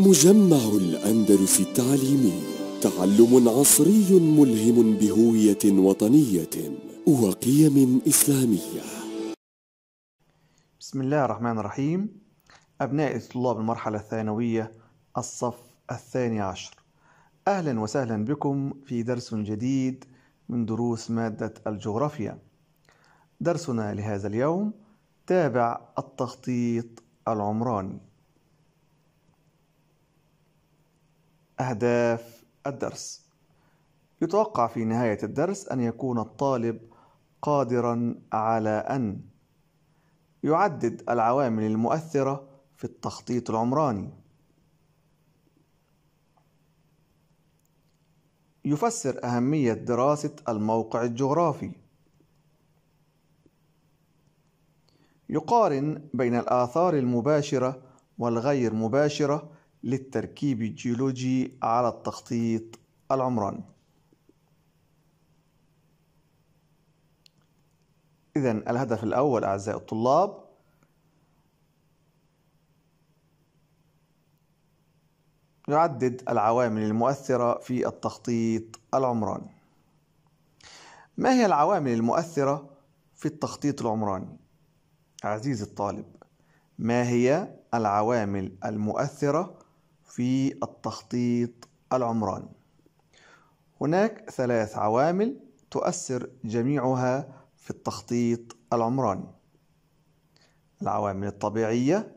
مجمع الأندلس التعليمي تعلم عصري ملهم بهوية وطنية وقيم إسلامية بسم الله الرحمن الرحيم أبناء طلاب المرحلة الثانوية الصف الثاني عشر أهلا وسهلا بكم في درس جديد من دروس مادة الجغرافيا درسنا لهذا اليوم تابع التخطيط العمراني أهداف الدرس يتوقع في نهاية الدرس أن يكون الطالب قادرا على أن يعدد العوامل المؤثرة في التخطيط العمراني يفسر أهمية دراسة الموقع الجغرافي يقارن بين الآثار المباشرة والغير مباشرة للتركيب الجيولوجي على التخطيط العمراني إذا الهدف الأول أعزائي الطلاب نعدد العوامل المؤثرة في التخطيط العمراني ما هي العوامل المؤثرة في التخطيط العمراني؟ عزيزي الطالب ما هي العوامل المؤثرة في التخطيط العمراني هناك ثلاث عوامل تؤثر جميعها في التخطيط العمراني العوامل الطبيعية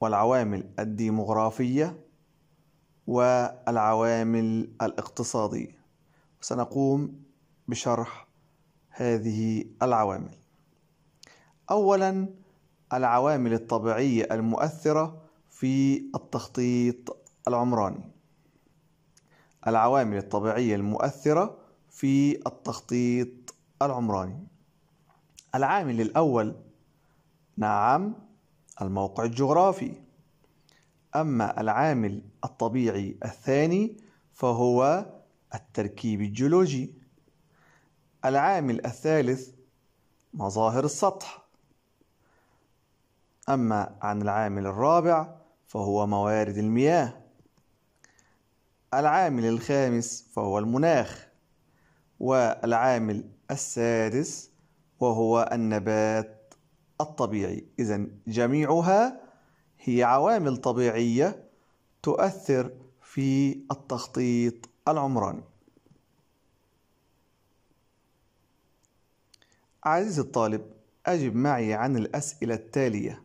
والعوامل الديمغرافية والعوامل الاقتصادية سنقوم بشرح هذه العوامل أولا العوامل الطبيعية المؤثرة في التخطيط العمراني العوامل الطبيعية المؤثرة في التخطيط العمراني العامل الأول نعم الموقع الجغرافي أما العامل الطبيعي الثاني فهو التركيب الجيولوجي العامل الثالث مظاهر السطح أما عن العامل الرابع فهو موارد المياه العامل الخامس فهو المناخ والعامل السادس وهو النبات الطبيعي إذا جميعها هي عوامل طبيعية تؤثر في التخطيط العمراني عزيزي الطالب أجب معي عن الأسئلة التالية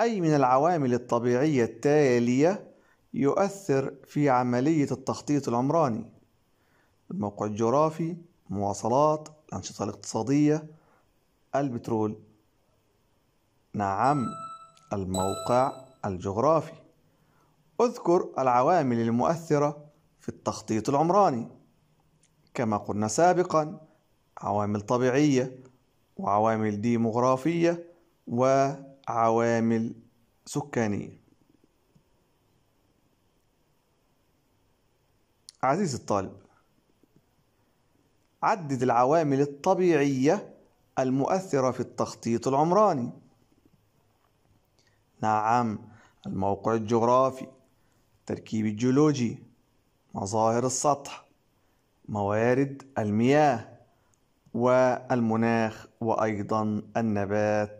أي من العوامل الطبيعية التالية يؤثر في عملية التخطيط العمراني الموقع الجغرافي المواصلات الأنشطة الاقتصادية البترول نعم الموقع الجغرافي اذكر العوامل المؤثرة في التخطيط العمراني كما قلنا سابقا عوامل طبيعية وعوامل ديموغرافية و عوامل سكانية عزيزي الطالب عدد العوامل الطبيعية المؤثرة في التخطيط العمراني نعم الموقع الجغرافي التركيب الجيولوجي مظاهر السطح موارد المياه والمناخ وأيضا النبات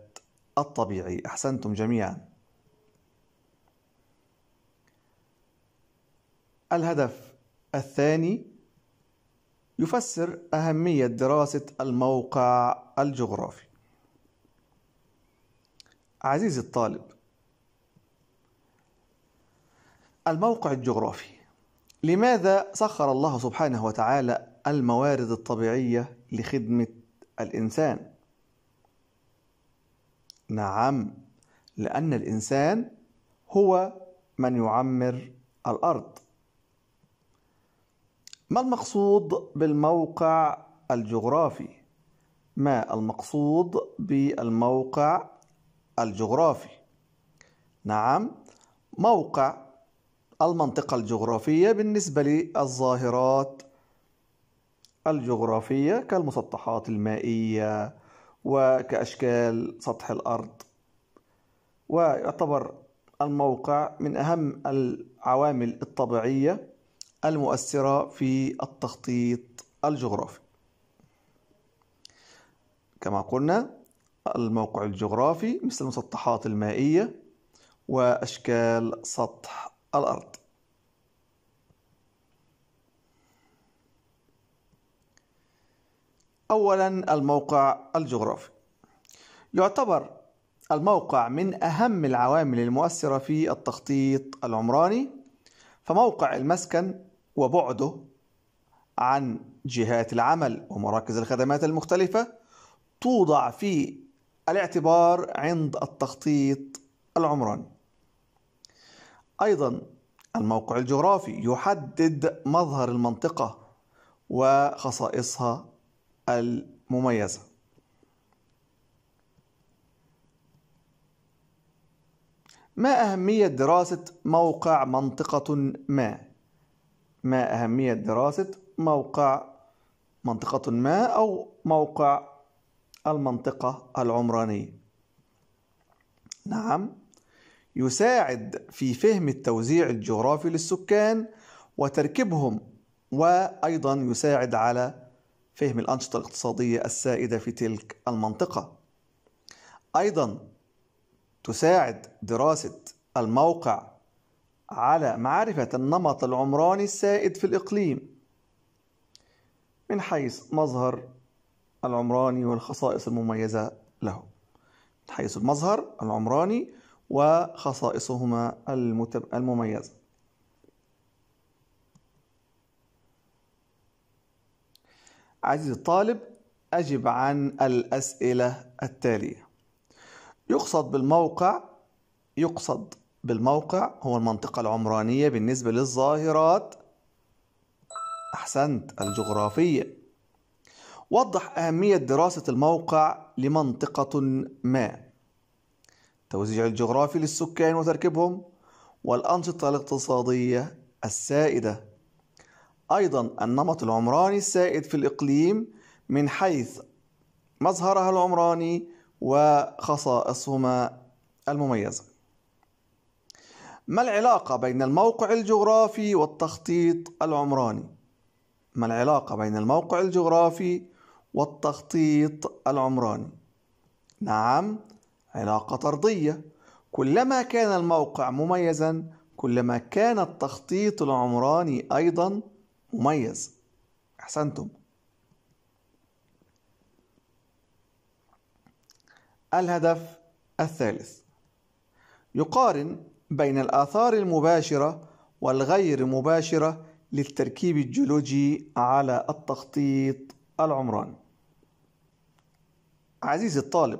الطبيعي أحسنتم جميعا الهدف الثاني يفسر أهمية دراسة الموقع الجغرافي عزيزي الطالب الموقع الجغرافي لماذا سخر الله سبحانه وتعالى الموارد الطبيعية لخدمة الإنسان؟ نعم لأن الإنسان هو من يعمر الأرض ما المقصود بالموقع الجغرافي ما المقصود بالموقع الجغرافي نعم موقع المنطقة الجغرافية بالنسبة للظاهرات الجغرافية كالمسطحات المائية وكأشكال سطح الأرض ويعتبر الموقع من أهم العوامل الطبيعية المؤثرة في التخطيط الجغرافي كما قلنا الموقع الجغرافي مثل المسطحات المائية وأشكال سطح الأرض أولا الموقع الجغرافي يعتبر الموقع من أهم العوامل المؤثرة في التخطيط العمراني فموقع المسكن وبعده عن جهات العمل ومراكز الخدمات المختلفة توضع في الاعتبار عند التخطيط العمراني أيضا الموقع الجغرافي يحدد مظهر المنطقة وخصائصها المميزة ما أهمية دراسة موقع منطقة ما؟ ما أهمية دراسة موقع منطقة ما أو موقع المنطقة العمرانية؟ نعم، يساعد في فهم التوزيع الجغرافي للسكان وتركيبهم وأيضا يساعد على فهم الأنشطة الاقتصادية السائدة في تلك المنطقة. أيضا تساعد دراسة الموقع على معرفة النمط العمراني السائد في الإقليم من حيث مظهر العمراني والخصائص المميزة له من حيث المظهر العمراني وخصائصهما المميزة عزيزي الطالب أجب عن الأسئلة التالية يقصد بالموقع يقصد بالموقع هو المنطقة العمرانية بالنسبة للظاهرات أحسنت الجغرافية وضح أهمية دراسة الموقع لمنطقة ما توزيع الجغرافي للسكان وتركيبهم والأنشطة الاقتصادية السائدة أيضا النمط العمراني السائد في الإقليم من حيث مظهرها العمراني وخصائصهما المميزة ما العلاقة بين الموقع الجغرافي والتخطيط العمراني؟ ما العلاقة بين الموقع الجغرافي والتخطيط العمراني؟ نعم علاقة طردية كلما كان الموقع مميزا كلما كان التخطيط العمراني أيضا مميز احسنتم الهدف الثالث يقارن بين الآثار المباشرة والغير مباشرة للتركيب الجيولوجي على التخطيط العمراني. عزيزي الطالب،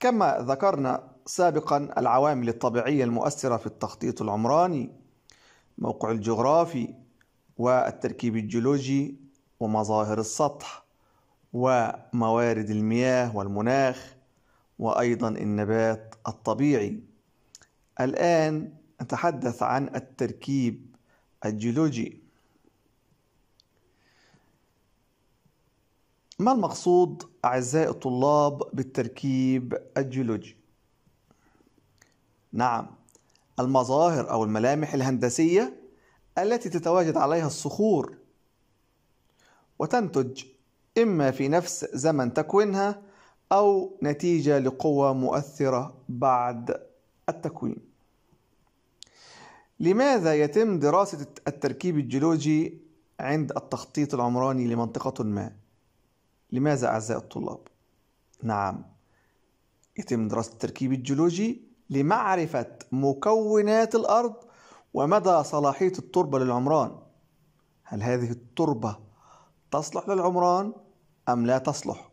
كما ذكرنا سابقا العوامل الطبيعية المؤثرة في التخطيط العمراني موقع الجغرافي والتركيب الجيولوجي ومظاهر السطح وموارد المياه والمناخ وايضا النبات الطبيعي الان نتحدث عن التركيب الجيولوجي ما المقصود اعزائي الطلاب بالتركيب الجيولوجي نعم المظاهر او الملامح الهندسيه التي تتواجد عليها الصخور وتنتج إما في نفس زمن تكوينها أو نتيجة لقوى مؤثرة بعد التكوين. لماذا يتم دراسة التركيب الجيولوجي عند التخطيط العمراني لمنطقة ما؟ لماذا أعزائي الطلاب؟ نعم، يتم دراسة التركيب الجيولوجي لمعرفة مكونات الأرض ومدى صلاحية التربة للعمران هل هذه التربة تصلح للعمران أم لا تصلح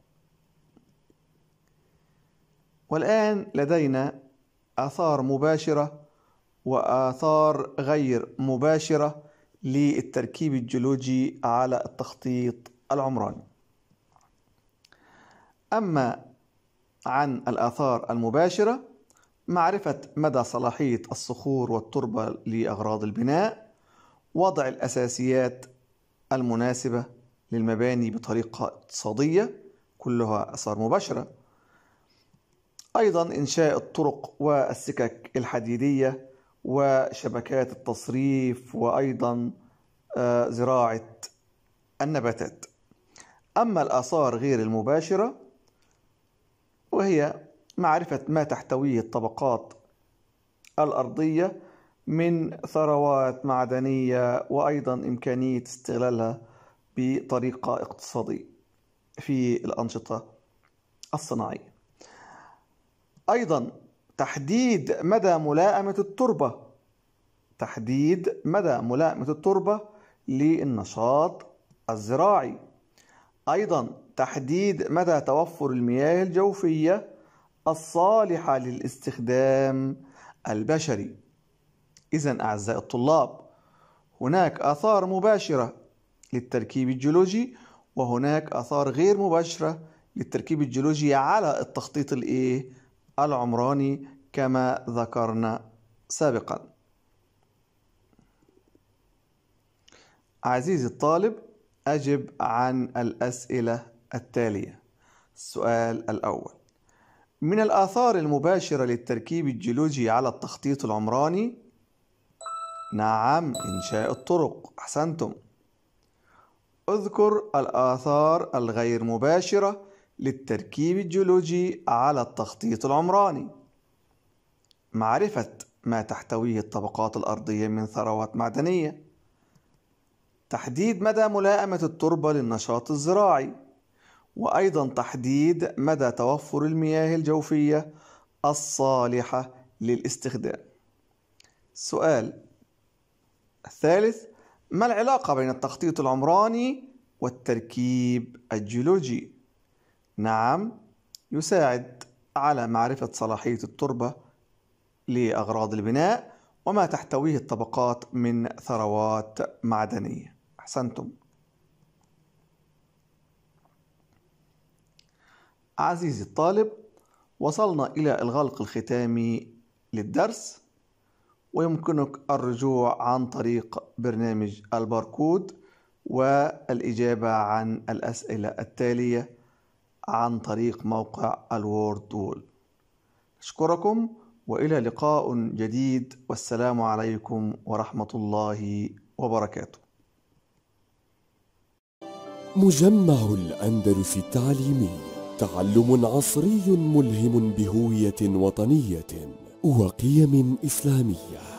والآن لدينا آثار مباشرة وآثار غير مباشرة للتركيب الجيولوجي على التخطيط العمراني أما عن الآثار المباشرة معرفة مدى صلاحية الصخور والتربة لأغراض البناء وضع الأساسيات المناسبة للمباني بطريقة اقتصادية كلها آثار مباشرة أيضا إنشاء الطرق والسكك الحديدية وشبكات التصريف وأيضا آه، زراعة النباتات أما الآثار غير المباشرة وهي معرفة ما تحتويه الطبقات الأرضية من ثروات معدنية وأيضا إمكانية استغلالها بطريقة اقتصادية في الأنشطة الصناعية. أيضا تحديد مدى ملائمة التربة تحديد مدى ملائمة التربة للنشاط الزراعي أيضا تحديد مدى توفر المياه الجوفية الصالحة للاستخدام البشري إذا أعزائي الطلاب هناك آثار مباشرة للتركيب الجيولوجي وهناك آثار غير مباشرة للتركيب الجيولوجي على التخطيط الإيه؟ العمراني كما ذكرنا سابقا عزيزي الطالب أجب عن الأسئلة التالية السؤال الأول من الآثار المباشرة للتركيب الجيولوجي على التخطيط العمراني نعم إنشاء الطرق أحسنتم اذكر الآثار الغير مباشرة للتركيب الجيولوجي على التخطيط العمراني معرفة ما تحتويه الطبقات الأرضية من ثروات معدنية تحديد مدى ملائمة التربة للنشاط الزراعي وأيضا تحديد مدى توفر المياه الجوفية الصالحة للاستخدام. السؤال الثالث ما العلاقة بين التخطيط العمراني والتركيب الجيولوجي؟ نعم يساعد على معرفة صلاحية التربة لأغراض البناء وما تحتويه الطبقات من ثروات معدنية. أحسنتم عزيزي الطالب وصلنا إلى الغلق الختامي للدرس ويمكنك الرجوع عن طريق برنامج الباركود والإجابة عن الأسئلة التالية عن طريق موقع الوورد تول أشكركم وإلى لقاء جديد والسلام عليكم ورحمة الله وبركاته مجمع الأندلس التعليمي تعلم عصري ملهم بهويه وطنيه وقيم اسلاميه